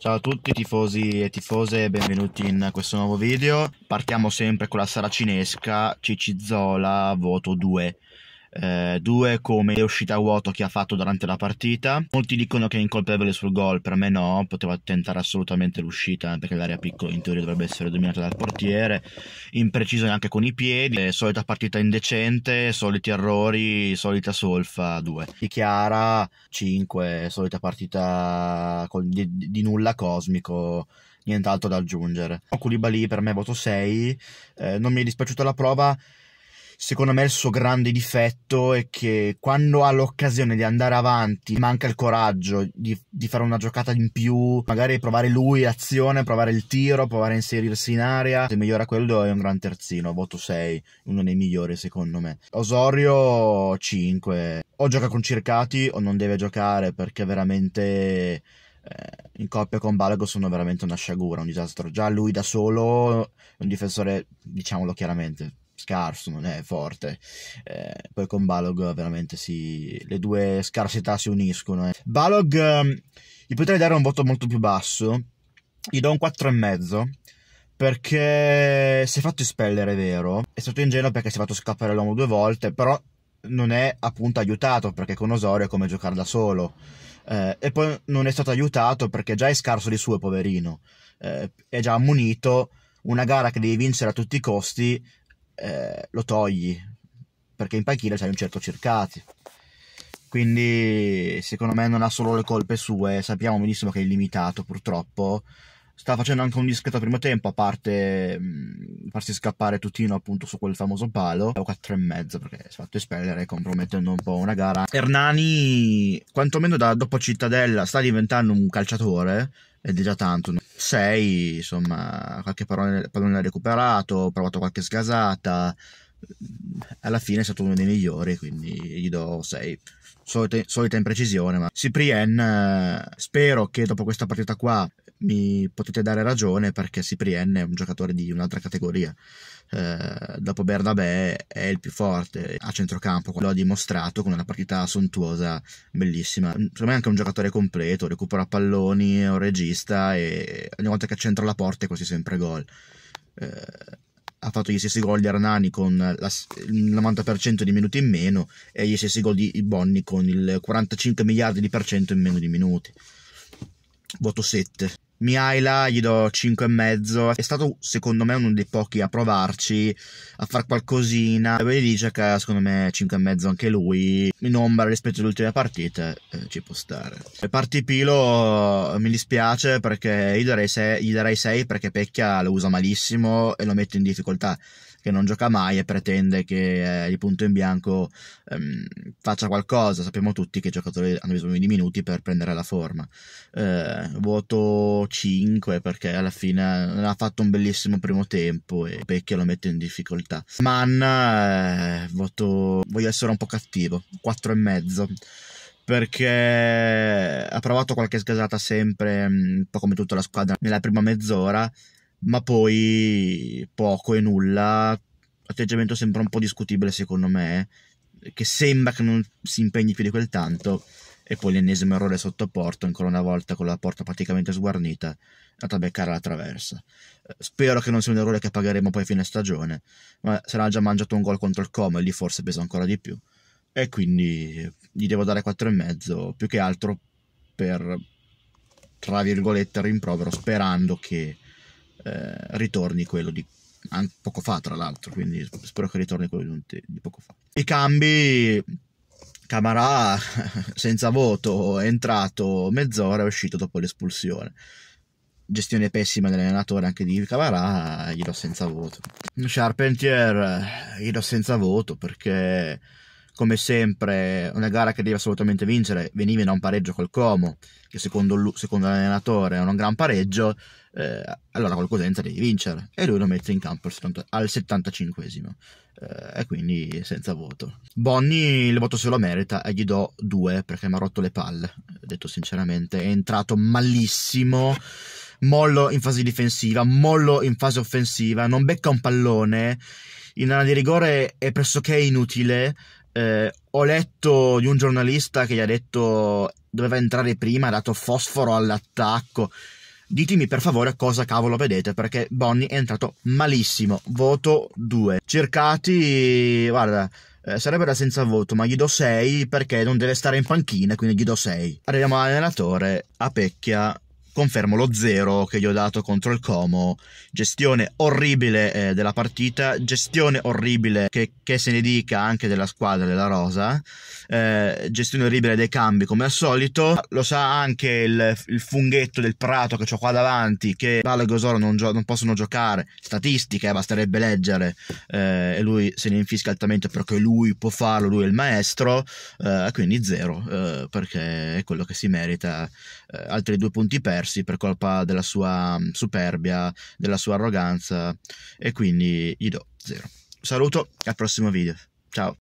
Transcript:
Ciao a tutti tifosi e tifose, benvenuti in questo nuovo video. Partiamo sempre con la saracinesca Cicizola voto 2 eh, due come uscita a vuoto che ha fatto durante la partita. Molti dicono che è incolpevole sul gol, per me no, poteva tentare assolutamente l'uscita perché l'area piccola in teoria dovrebbe essere dominata dal portiere, impreciso neanche con i piedi, eh, solita partita indecente, soliti errori, solita solfa 2. Di Chiara 5, solita partita con, di, di nulla cosmico nient'altro da aggiungere. Koulibaly per me voto 6, eh, non mi è dispiaciuta la prova secondo me il suo grande difetto è che quando ha l'occasione di andare avanti manca il coraggio di, di fare una giocata in più, magari provare lui azione, provare il tiro, provare a inserirsi in area. Se migliora quello è un gran terzino, voto 6, uno dei migliori secondo me. Osorio 5, o gioca con Circati o non deve giocare perché veramente eh, in coppia con Balgo sono veramente una sciagura, un disastro. Già lui da solo è un difensore, diciamolo chiaramente, scarso, non è forte. Eh, poi con Balog veramente si... le due scarsità si uniscono. Eh. Balog ehm, gli potrei dare un voto molto più basso, gli do un 4,5 perché si è fatto espellere, è vero, è stato ingenuo perché si è fatto scappare l'uomo due volte, però non è appunto aiutato perché con Osorio è come giocare da solo. Eh, e poi non è stato aiutato perché già è scarso di suo, poverino. Eh, è già ammonito. Una gara che devi vincere a tutti i costi, eh, lo togli perché in panchina c'è un certo Circati quindi secondo me non ha solo le colpe sue sappiamo benissimo che è limitato purtroppo sta facendo anche un discreto primo tempo a parte mh, mm, farsi scappare Tutino appunto su quel famoso palo o 4 e mezzo perché si è fatto espellere compromettendo un po' una gara Hernani quantomeno da dopo Cittadella sta diventando un calciatore è già tanto. 6, insomma, qualche pallone, l'ha recuperato, ho provato qualche sgasata. Mm, alla fine è stato uno dei migliori, quindi gli do 6. Solita, solita imprecisione, ma Cyprien, eh, spero che dopo questa partita qua mi potete dare ragione perché Ciprien è un giocatore di un'altra categoria. Eh, dopo Bernabé è il più forte a centrocampo, lo ha dimostrato con una partita sontuosa, bellissima. Secondo me è anche un giocatore completo, recupera palloni, è un regista e ogni volta che centra la porta è quasi sempre gol. Eh, ha fatto gli stessi gol di Arnani con la, il 90% di minuti in meno e gli stessi gol di Bonni con il 45 miliardi di per cento in meno di minuti. Voto 7. Miaila gli do 5,5. È stato secondo me uno dei pochi a provarci, a far qualcosina. E poi dice che secondo me 5,5 anche lui. In ombra rispetto alle ultime partite eh, ci può stare. E parti Pilo eh, mi dispiace perché io darei 6, gli darei 6 perché Pecchia lo usa malissimo e lo mette in difficoltà che non gioca mai e pretende che eh, il punto in bianco ehm, faccia qualcosa. Sappiamo tutti che i giocatori hanno bisogno di minuti per prendere la forma. Eh, voto 5 perché alla fine non ha fatto un bellissimo primo tempo e Pecchia lo mette in difficoltà. Mann, eh, voto... voglio essere un po' cattivo, 4 e mezzo. perché ha provato qualche sgasata sempre, mm, un po' come tutta la squadra, nella prima mezz'ora ma poi poco e nulla. Atteggiamento sempre un po' discutibile secondo me, eh. che sembra che non si impegni più di quel tanto. E poi l'ennesimo errore sotto porto, ancora una volta con la porta praticamente sguarnita, è andata a beccare la traversa. Eh, spero che non sia un errore che pagheremo poi a fine stagione, ma se sarà già mangiato un gol contro il Como e lì forse pesa ancora di più. E quindi gli devo dare 4,5 più che altro per, tra virgolette, rimprovero, sperando che eh, ritorni quello di poco fa, tra l'altro, quindi spero che ritorni quello di, poco fa. I cambi, Camarà senza voto, è entrato mezz'ora, e è uscito dopo l'espulsione. Gestione pessima dell'allenatore anche di Camarà, gli do senza voto. Charpentier, gli do senza voto perché come sempre una gara che deve assolutamente vincere, veniva da un pareggio col Como, che secondo, secondo l'allenatore è un gran pareggio, eh, allora col Cosenza devi vincere e lui lo mette in campo al, 75esimo eh, e quindi senza voto. Bonni il voto se lo merita e gli do due perché mi ha rotto le palle, detto sinceramente, è entrato malissimo mollo in fase difensiva, mollo in fase offensiva, non becca un pallone, in area di rigore è pressoché inutile, eh, ho letto di un giornalista che gli ha detto doveva entrare prima, ha dato fosforo all'attacco. Ditemi per favore cosa cavolo vedete perché Bonnie è entrato malissimo. Voto 2. Cercati, guarda, eh, sarebbe da senza voto, ma gli do 6 perché non deve stare in panchina, quindi gli do 6. Arriviamo all'allenatore, a Pecchia confermo lo zero che gli ho dato contro il Como, gestione orribile eh, della partita, gestione orribile che, che, se ne dica anche della squadra della Rosa, eh, gestione orribile dei cambi come al solito, lo sa anche il, il funghetto del Prato che ho qua davanti che Bala e Gosoro non, non, possono giocare, statistiche eh, basterebbe leggere eh, e lui se ne infisca altamente perché lui può farlo, lui è il maestro, eh, quindi 0 eh, perché è quello che si merita, altri due punti persi persi per colpa della sua mm, superbia, della sua arroganza e quindi gli do 0. Saluto, e al prossimo video. Ciao.